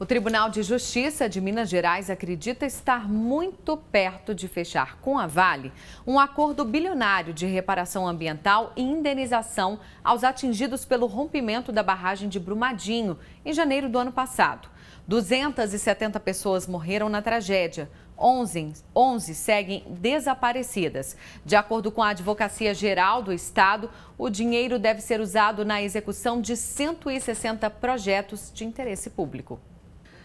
O Tribunal de Justiça de Minas Gerais acredita estar muito perto de fechar com a Vale um acordo bilionário de reparação ambiental e indenização aos atingidos pelo rompimento da barragem de Brumadinho em janeiro do ano passado. 270 pessoas morreram na tragédia. 11, 11 seguem desaparecidas. De acordo com a Advocacia Geral do Estado, o dinheiro deve ser usado na execução de 160 projetos de interesse público.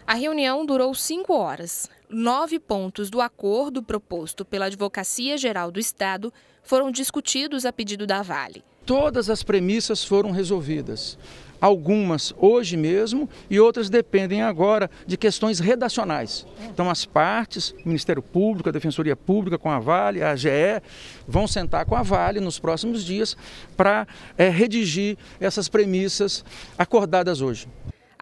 A reunião durou cinco horas. Nove pontos do acordo proposto pela Advocacia Geral do Estado foram discutidos a pedido da Vale. Todas as premissas foram resolvidas. Algumas hoje mesmo e outras dependem agora de questões redacionais. Então, as partes, o Ministério Público, a Defensoria Pública com a Vale, a AGE, vão sentar com a Vale nos próximos dias para é, redigir essas premissas acordadas hoje.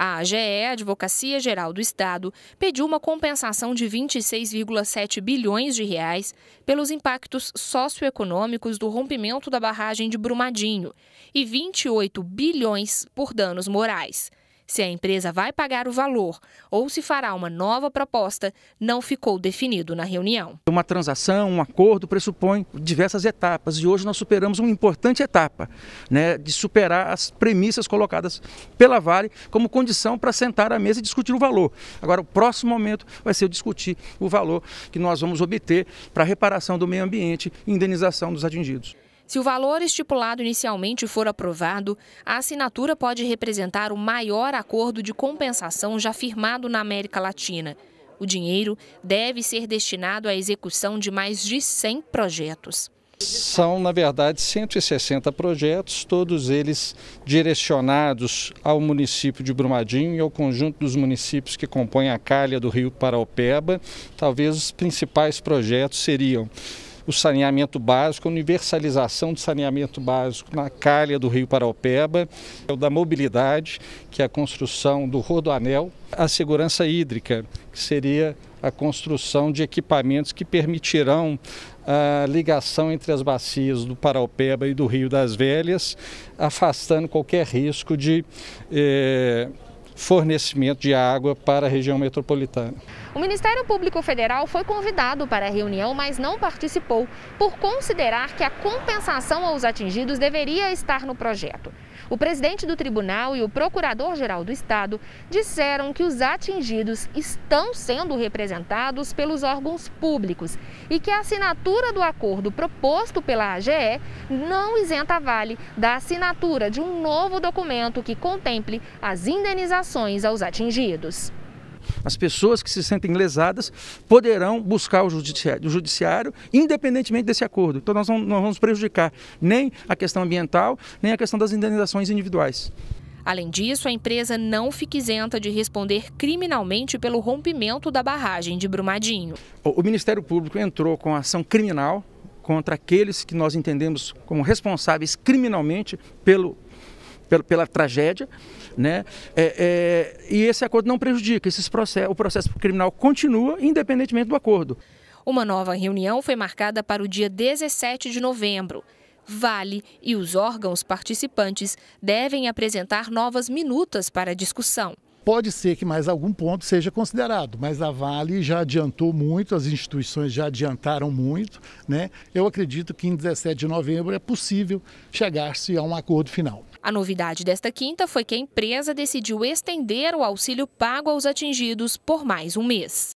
A AGE, Advocacia Geral do Estado, pediu uma compensação de 26,7 bilhões de reais pelos impactos socioeconômicos do rompimento da barragem de Brumadinho e 28 bilhões por danos morais. Se a empresa vai pagar o valor ou se fará uma nova proposta, não ficou definido na reunião. Uma transação, um acordo pressupõe diversas etapas e hoje nós superamos uma importante etapa, né, de superar as premissas colocadas pela Vale como condição para sentar à mesa e discutir o valor. Agora, o próximo momento vai ser discutir o valor que nós vamos obter para reparação do meio ambiente e indenização dos atingidos. Se o valor estipulado inicialmente for aprovado, a assinatura pode representar o maior acordo de compensação já firmado na América Latina. O dinheiro deve ser destinado à execução de mais de 100 projetos. São, na verdade, 160 projetos, todos eles direcionados ao município de Brumadinho e ao conjunto dos municípios que compõem a calha do rio Paraopeba. Talvez os principais projetos seriam o saneamento básico, a universalização do saneamento básico na calha do Rio Paraupeba, é o da mobilidade, que é a construção do rodoanel, a segurança hídrica, que seria a construção de equipamentos que permitirão a ligação entre as bacias do Paraupeba e do Rio das Velhas, afastando qualquer risco de eh, fornecimento de água para a região metropolitana. O Ministério Público Federal foi convidado para a reunião, mas não participou, por considerar que a compensação aos atingidos deveria estar no projeto. O presidente do tribunal e o procurador-geral do Estado disseram que os atingidos estão sendo representados pelos órgãos públicos e que a assinatura do acordo proposto pela AGE não isenta a Vale da assinatura de um novo documento que contemple as indenizações aos atingidos. As pessoas que se sentem lesadas poderão buscar o judiciário, o judiciário independentemente desse acordo. Então nós não, não vamos prejudicar nem a questão ambiental, nem a questão das indenizações individuais. Além disso, a empresa não fica isenta de responder criminalmente pelo rompimento da barragem de Brumadinho. O Ministério Público entrou com ação criminal contra aqueles que nós entendemos como responsáveis criminalmente pelo pela, pela tragédia, né? É, é, e esse acordo não prejudica, esses o processo criminal continua independentemente do acordo. Uma nova reunião foi marcada para o dia 17 de novembro. Vale e os órgãos participantes devem apresentar novas minutas para a discussão. Pode ser que mais algum ponto seja considerado, mas a Vale já adiantou muito, as instituições já adiantaram muito. Né? Eu acredito que em 17 de novembro é possível chegar-se a um acordo final. A novidade desta quinta foi que a empresa decidiu estender o auxílio pago aos atingidos por mais um mês.